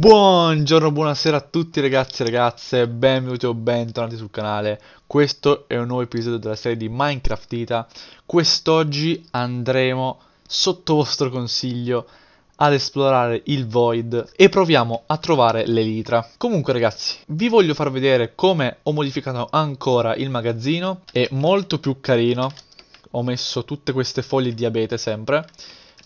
Buongiorno, buonasera a tutti ragazzi e ragazze, benvenuti o bentornati sul canale. Questo è un nuovo episodio della serie di Minecraft Dita. Quest'oggi andremo, sotto vostro consiglio, ad esplorare il Void e proviamo a trovare l'elitra. Comunque ragazzi, vi voglio far vedere come ho modificato ancora il magazzino. È molto più carino. Ho messo tutte queste foglie di abete sempre,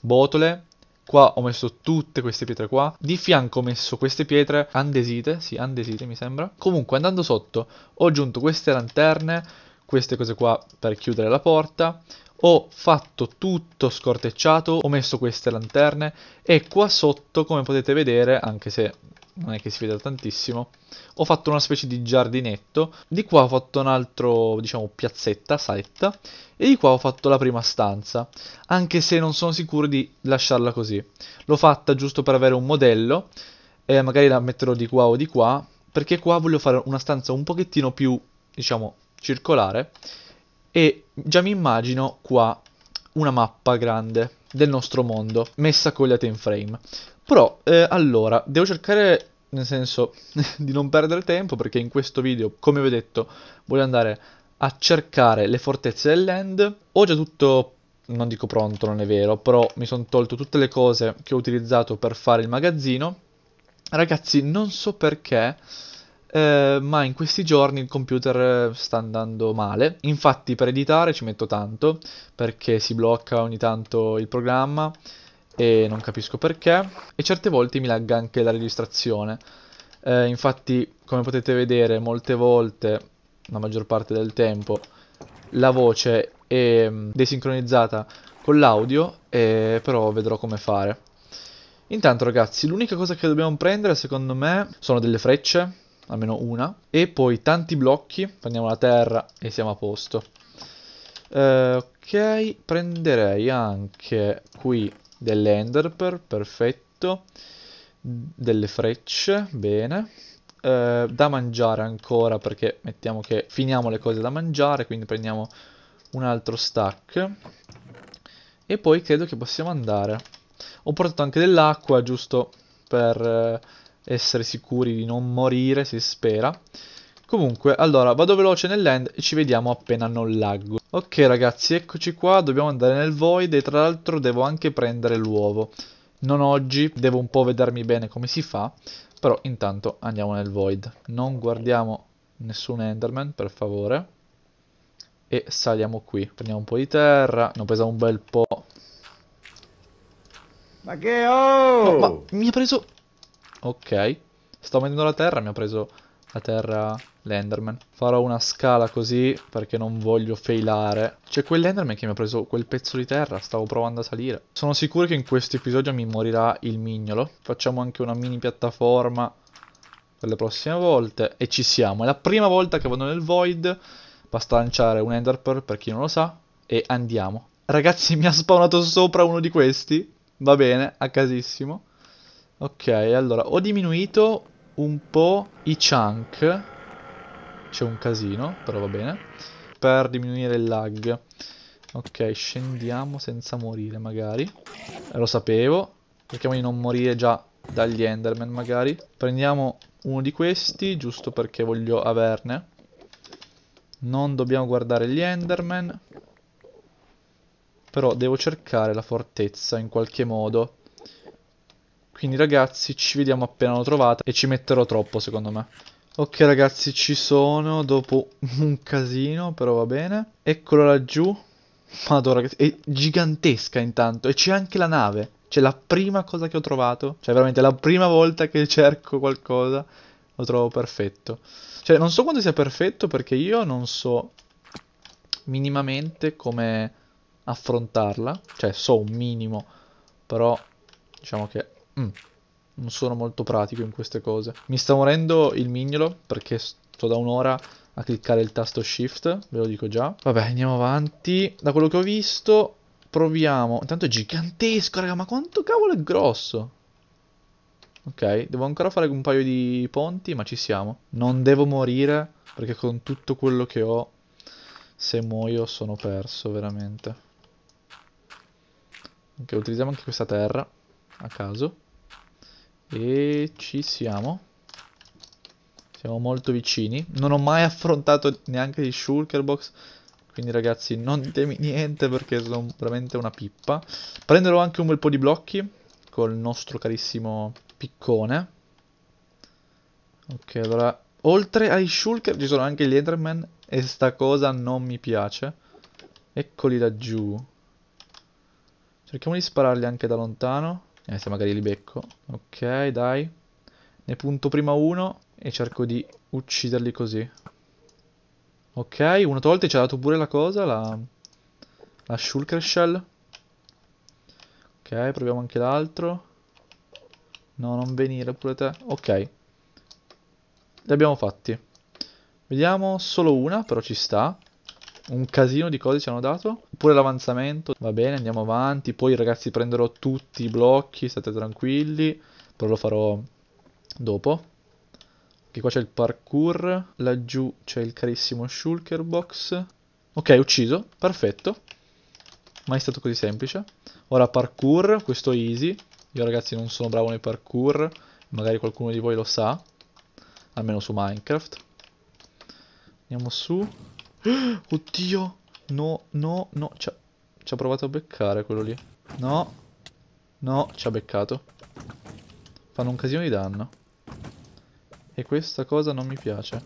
botole Qua ho messo tutte queste pietre qua. Di fianco ho messo queste pietre andesite, sì, andesite mi sembra. Comunque andando sotto ho aggiunto queste lanterne, queste cose qua per chiudere la porta. Ho fatto tutto scortecciato, ho messo queste lanterne e qua sotto come potete vedere, anche se non è che si veda tantissimo, ho fatto una specie di giardinetto, di qua ho fatto un altro, diciamo, piazzetta, saletta, e di qua ho fatto la prima stanza, anche se non sono sicuro di lasciarla così. L'ho fatta giusto per avere un modello, e magari la metterò di qua o di qua, perché qua voglio fare una stanza un pochettino più, diciamo, circolare, e già mi immagino qua una mappa grande del nostro mondo messa con le time frame. Però, eh, allora, devo cercare, nel senso, di non perdere tempo perché in questo video, come vi ho detto, voglio andare a cercare le fortezze del land. Ho già tutto, non dico pronto, non è vero, però mi sono tolto tutte le cose che ho utilizzato per fare il magazzino. Ragazzi, non so perché eh, ma in questi giorni il computer eh, sta andando male. Infatti per editare ci metto tanto, perché si blocca ogni tanto il programma e non capisco perché, e certe volte mi lagga anche la registrazione. Eh, infatti, come potete vedere, molte volte, la maggior parte del tempo, la voce è mm, desincronizzata con l'audio, eh, però vedrò come fare. Intanto ragazzi, l'unica cosa che dobbiamo prendere secondo me sono delle frecce almeno una, e poi tanti blocchi, prendiamo la terra e siamo a posto. Uh, ok, prenderei anche qui dell'ender per, perfetto, delle frecce, bene. Uh, da mangiare ancora perché mettiamo che finiamo le cose da mangiare, quindi prendiamo un altro stack. E poi credo che possiamo andare. Ho portato anche dell'acqua, giusto per... Uh, essere sicuri di non morire, si spera. Comunque, allora, vado veloce nell'end e ci vediamo appena non laggo. Ok ragazzi, eccoci qua, dobbiamo andare nel void e tra l'altro devo anche prendere l'uovo. Non oggi, devo un po' vedermi bene come si fa, però intanto andiamo nel void. Non guardiamo nessun enderman, per favore. E saliamo qui. Prendiamo un po' di terra, ne ho presa un bel po'. Ma che oh! No, ma mi ha preso Ok. Sto vendendo la terra, mi ha preso la terra l'Enderman. Farò una scala così perché non voglio failare. C'è quell'Enderman che mi ha preso quel pezzo di terra, stavo provando a salire. Sono sicuro che in questo episodio mi morirà il mignolo. Facciamo anche una mini piattaforma per le prossime volte. E ci siamo. È la prima volta che vado nel Void. Basta lanciare un enderpearl per chi non lo sa. E andiamo. Ragazzi, mi ha spawnato sopra uno di questi. Va bene, a casissimo. Ok, allora ho diminuito un po' i chunk. C'è un casino, però va bene. Per diminuire il lag. Ok, scendiamo senza morire magari. Eh, lo sapevo. Cerchiamo di non morire già dagli Enderman magari. Prendiamo uno di questi, giusto perché voglio averne. Non dobbiamo guardare gli Enderman. Però devo cercare la fortezza in qualche modo. Quindi ragazzi ci vediamo appena l'ho trovata e ci metterò troppo secondo me. Ok ragazzi ci sono dopo un casino però va bene. Eccolo laggiù. Madonna ragazzi è gigantesca intanto e c'è anche la nave. C'è cioè, la prima cosa che ho trovato. Cioè veramente la prima volta che cerco qualcosa lo trovo perfetto. Cioè non so quando sia perfetto perché io non so minimamente come affrontarla. Cioè so un minimo però diciamo che Mm. Non sono molto pratico in queste cose. Mi sta morendo il mignolo perché sto da un'ora a cliccare il tasto shift, ve lo dico già. Vabbè, andiamo avanti. Da quello che ho visto, proviamo. Intanto è gigantesco, raga, ma quanto cavolo è grosso? Ok, devo ancora fare un paio di ponti, ma ci siamo. Non devo morire, perché con tutto quello che ho, se muoio sono perso, veramente. Ok, utilizziamo anche questa terra, a caso. E ci siamo. Siamo molto vicini. Non ho mai affrontato neanche i shulker box. Quindi ragazzi non temi niente perché sono veramente una pippa. Prenderò anche un bel po' di blocchi col nostro carissimo piccone. Ok, allora... Oltre ai shulker ci sono anche gli enderman e sta cosa non mi piace. Eccoli laggiù. Cerchiamo di spararli anche da lontano. Eh, se magari li becco. Ok, dai. Ne punto prima uno e cerco di ucciderli così. Ok, uno tolto e ci ha dato pure la cosa, la... La shulker shell. Ok, proviamo anche l'altro. No, non venire pure te. Ok. Li abbiamo fatti. Vediamo, solo una, però ci sta un casino di cose ci hanno dato. Pure l'avanzamento, va bene, andiamo avanti. Poi ragazzi prenderò tutti i blocchi, state tranquilli. Però lo farò dopo. Che qua c'è il parkour, laggiù c'è il carissimo shulker box. Ok, ucciso, perfetto. Mai stato così semplice. Ora parkour, questo easy. Io ragazzi non sono bravo nei parkour, magari qualcuno di voi lo sa, almeno su Minecraft. Andiamo su. Oddio. No, no, no. Ci ha, provato a beccare quello lì. No. No, ci ha beccato. Fanno un casino di danno. E questa cosa non mi piace.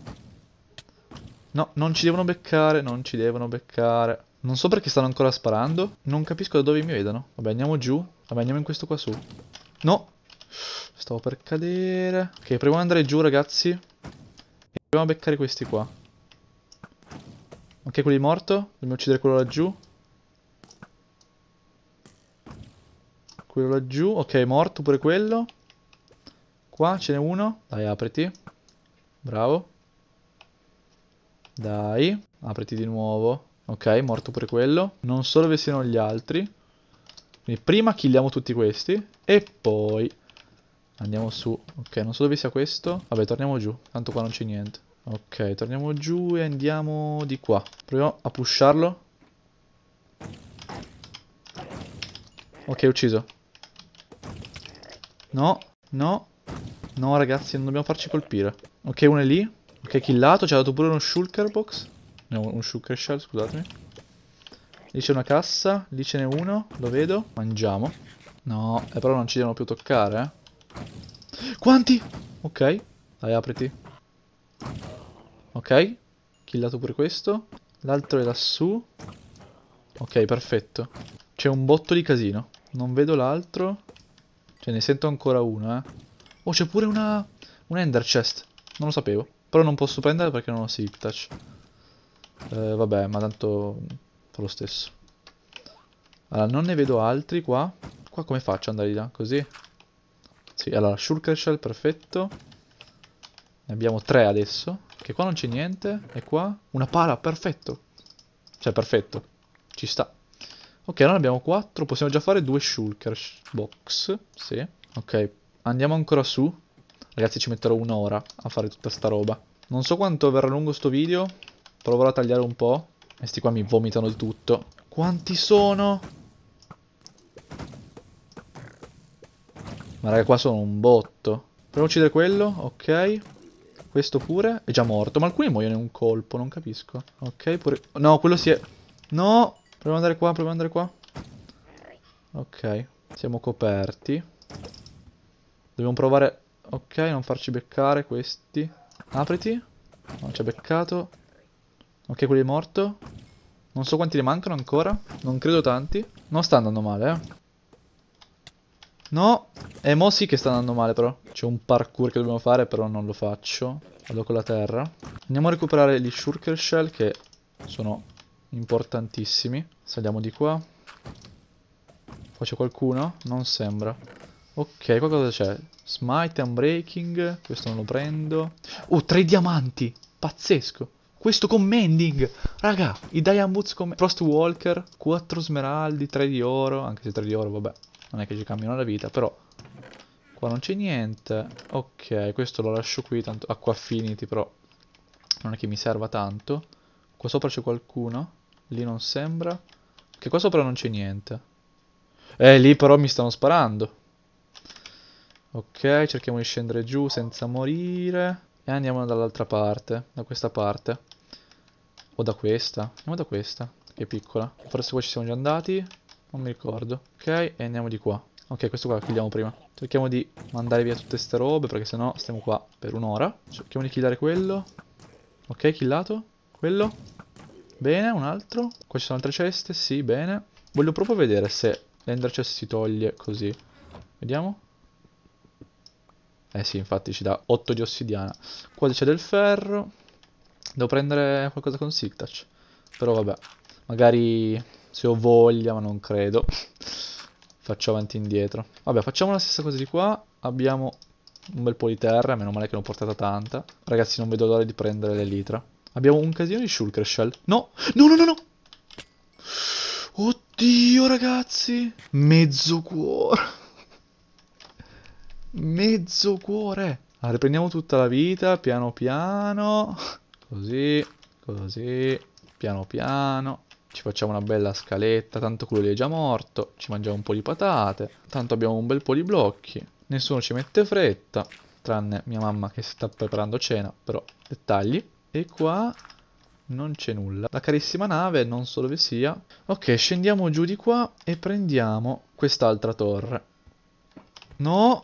No, non ci devono beccare, non ci devono beccare. Non so perché stanno ancora sparando. Non capisco da dove mi vedano. Vabbè, andiamo giù. Vabbè, andiamo in questo qua su. No! Stavo per cadere. Ok, proviamo ad andare giù, ragazzi. E proviamo a beccare questi qua. Anche quelli morto. Dobbiamo uccidere quello laggiù. Quello laggiù. Ok, morto pure quello. Qua ce n'è uno. Dai, apriti. Bravo. Dai, apriti di nuovo. Ok, morto pure quello. Non so dove siano gli altri. Quindi prima killiamo tutti questi. E poi andiamo su. Ok, non so dove sia questo. Vabbè, torniamo giù. Tanto qua non c'è niente. Ok, torniamo giù e andiamo di qua. Proviamo a pusharlo. Ok, ucciso. No, no. No, ragazzi, non dobbiamo farci colpire. Ok, uno è lì. Ok, killato. Ci ha dato pure uno shulker box. No, un shulker shell, scusatemi. Lì c'è una cassa. Lì ce n'è uno. Lo vedo. Mangiamo. No, eh, però non ci devono più toccare. Eh. Quanti? Ok. Dai, apriti. Ok. Killato pure questo. L'altro è lassù. Ok, perfetto. C'è un botto di casino. Non vedo l'altro. Cioè, ne sento ancora uno, eh. Oh, c'è pure una... Un ender chest. Non lo sapevo. Però non posso prendere perché non ho silk touch. Eh, vabbè, ma tanto... Fa lo stesso. Allora, non ne vedo altri qua. Qua come faccio ad andare di là? Così? Sì, allora, shulker shell, perfetto. Ne abbiamo tre adesso. Che qua non c'è niente. E qua? Una pala, perfetto. Cioè, perfetto. Ci sta. Ok, allora abbiamo 4. Possiamo già fare due shulker box. Sì. Ok, andiamo ancora su. Ragazzi, ci metterò un'ora a fare tutta sta roba. Non so quanto verrà lungo sto video. Proverò a tagliare un po'. Questi qua mi vomitano il tutto. Quanti sono? Ma raga, qua sono un botto. Proviamo a uccidere quello. Ok. Questo pure è già morto. Ma alcuni muoiono in un colpo, non capisco. Ok, pure... No, quello si è... No! Proviamo ad andare qua, proviamo ad andare qua. Ok, siamo coperti. Dobbiamo provare... Ok, non farci beccare questi. Apriti. Non ci ha beccato. Ok, quello è morto. Non so quanti ne mancano ancora. Non credo tanti. Non sta andando male, eh. No, è mo sì che sta andando male però. C'è un parkour che dobbiamo fare però non lo faccio. Vado con la terra. Andiamo a recuperare gli shurker shell che sono importantissimi. Saliamo di qua. Qua c'è qualcuno? Non sembra. Ok, qua cosa c'è? Smite, unbreaking. Questo non lo prendo. Oh, tre diamanti! Pazzesco! Questo commending! Raga, i Diamond come Frostwalker, 4 smeraldi, 3 di oro, anche se 3 di oro, vabbè non è che ci cambiano la vita però qua non c'è niente ok questo lo lascio qui tanto acqua affinity però non è che mi serva tanto qua sopra c'è qualcuno lì non sembra che qua sopra non c'è niente eh lì però mi stanno sparando ok cerchiamo di scendere giù senza morire e andiamo dall'altra parte da questa parte o da questa andiamo da questa che è piccola forse qua ci siamo già andati non mi ricordo. Ok, e andiamo di qua. Ok, questo qua lo chiudiamo prima. Cerchiamo di mandare via tutte ste robe, perché sennò stiamo qua per un'ora. Cerchiamo di killare quello. Ok, killato. Quello. Bene, un altro. Qua ci sono altre ceste, sì, bene. Voglio proprio vedere se l'ender chest si toglie così. Vediamo. Eh sì, infatti ci dà 8 di ossidiana. Qua c'è del ferro. Devo prendere qualcosa con Sigtach. Però vabbè. Magari se ho voglia, ma non credo. Faccio avanti e indietro. Vabbè, facciamo la stessa cosa di qua. Abbiamo un bel po' di terra, meno male che ne ho portata tanta. Ragazzi, non vedo l'ora di prendere l'elitra. Abbiamo un casino di shulker shell. No, no, no, no, no. Oddio, ragazzi. Mezzo cuore. Mezzo cuore. Allora, riprendiamo tutta la vita, piano piano. Così, così, piano piano ci facciamo una bella scaletta, tanto quello lì è già morto, ci mangiamo un po' di patate, tanto abbiamo un bel po' di blocchi, nessuno ci mette fretta, tranne mia mamma che sta preparando cena, però dettagli. E qua non c'è nulla. La carissima nave, non so dove sia. Ok, scendiamo giù di qua e prendiamo quest'altra torre. No!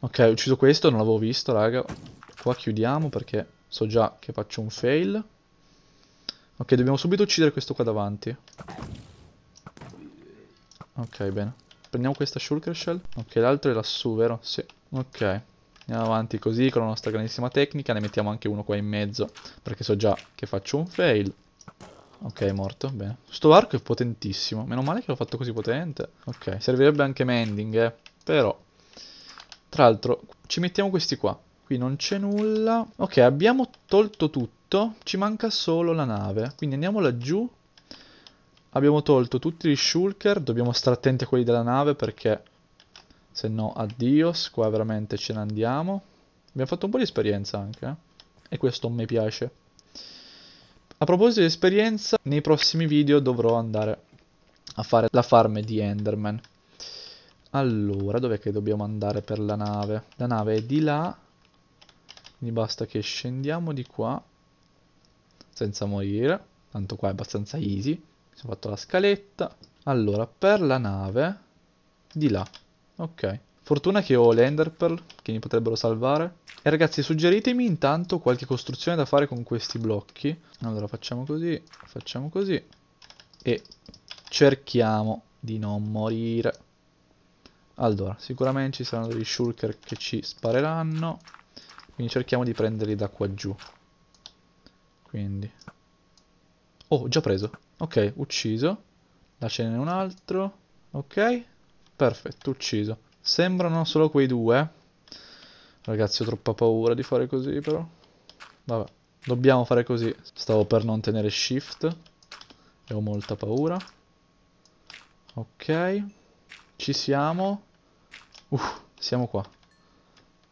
Ok, ho ucciso questo, non l'avevo visto, raga. Qua chiudiamo perché so già che faccio un fail. Ok, dobbiamo subito uccidere questo qua davanti. Ok, bene. Prendiamo questa shulker shell. Ok, l'altro è lassù, vero? Sì. Ok. Andiamo avanti così con la nostra grandissima tecnica. Ne mettiamo anche uno qua in mezzo. Perché so già che faccio un fail. Ok, è morto, bene. Sto arco è potentissimo. Meno male che l'ho fatto così potente. Ok, servirebbe anche mending, eh. Però. Tra l'altro, ci mettiamo questi qua. Qui non c'è nulla. Ok, abbiamo tolto tutto. Ci manca solo la nave. Quindi andiamo laggiù. Abbiamo tolto tutti gli shulker. Dobbiamo stare attenti a quelli della nave perché... Se no, addio Qua veramente ce ne andiamo. Abbiamo fatto un po' di esperienza anche. Eh? E questo mi piace. A proposito di esperienza, nei prossimi video dovrò andare a fare la farm di Enderman. Allora, dov'è che dobbiamo andare per la nave? La nave è di là quindi basta che scendiamo di qua senza morire. Tanto qua è abbastanza easy. Mi sono fatto la scaletta. Allora, per la nave di là. Ok. Fortuna che ho le Ender che mi potrebbero salvare. E ragazzi, suggeritemi intanto qualche costruzione da fare con questi blocchi. Allora, facciamo così, facciamo così. E cerchiamo di non morire. Allora, sicuramente ci saranno degli shulker che ci spareranno. Quindi cerchiamo di prenderli da qua giù. Quindi. Oh, già preso. Ok, ucciso. Là ce n'è un altro. Ok. Perfetto, ucciso. Sembrano solo quei due. Eh. Ragazzi, ho troppa paura di fare così, però. Vabbè, dobbiamo fare così. Stavo per non tenere shift. E ho molta paura. Ok. Ci siamo. Uff, siamo qua.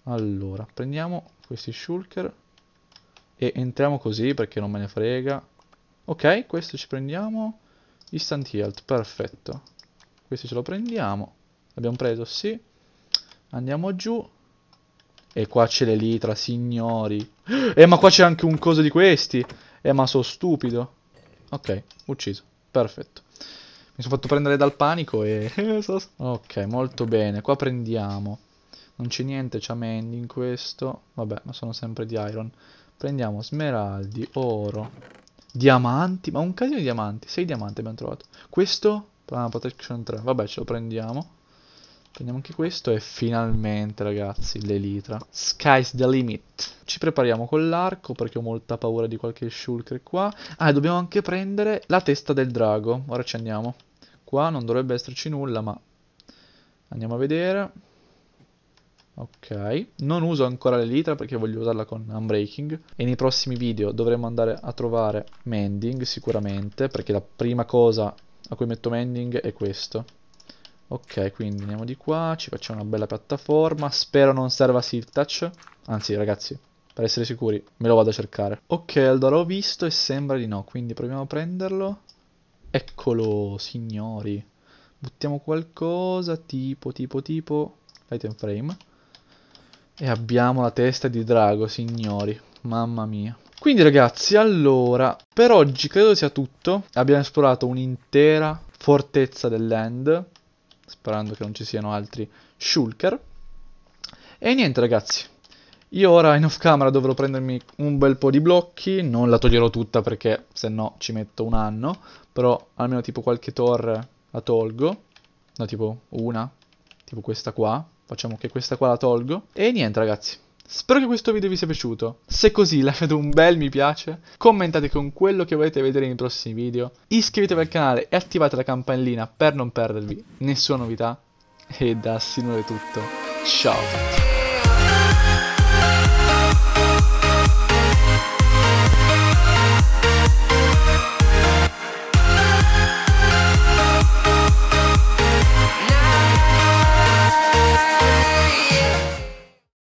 Allora, prendiamo questi shulker e entriamo così perché non me ne frega. Ok, questo ci prendiamo. Instant health, perfetto. Questo ce lo prendiamo. L'abbiamo preso, sì. Andiamo giù. E qua c'è l'elitra, signori. Eh, ma qua c'è anche un coso di questi. Eh, ma sono stupido. Ok, ucciso. Perfetto. Mi sono fatto prendere dal panico e... ok, molto bene. Qua prendiamo non c'è niente ciamenti in questo vabbè ma sono sempre di iron prendiamo smeraldi oro diamanti ma un casino di diamanti 6 diamanti abbiamo trovato questo ah, protection 3 vabbè ce lo prendiamo prendiamo anche questo e finalmente ragazzi l'elitra sky's the limit ci prepariamo con l'arco perché ho molta paura di qualche shulker qua ah e dobbiamo anche prendere la testa del drago ora ci andiamo qua non dovrebbe esserci nulla ma andiamo a vedere Ok, non uso ancora l'elitra perché voglio usarla con Unbreaking e nei prossimi video dovremo andare a trovare Mending sicuramente perché la prima cosa a cui metto Mending è questo. Ok, quindi andiamo di qua, ci facciamo una bella piattaforma, spero non serva Silk Touch, anzi ragazzi, per essere sicuri me lo vado a cercare. Ok, allora ho visto e sembra di no, quindi proviamo a prenderlo. Eccolo, signori. Buttiamo qualcosa tipo, tipo, tipo, item frame. E abbiamo la testa di drago, signori. Mamma mia. Quindi ragazzi, allora, per oggi credo sia tutto. Abbiamo esplorato un'intera fortezza del land, sperando che non ci siano altri shulker. E niente ragazzi, io ora in off camera dovrò prendermi un bel po' di blocchi, non la toglierò tutta perché se no ci metto un anno, però almeno tipo qualche torre la tolgo, no tipo una, tipo questa qua, Facciamo che questa qua la tolgo. E niente ragazzi. Spero che questo video vi sia piaciuto, se così lasciate un bel mi piace, commentate con quello che volete vedere nei prossimi video, iscrivetevi al canale e attivate la campanellina per non perdervi nessuna novità, e da Sinore è tutto, ciao a tutti!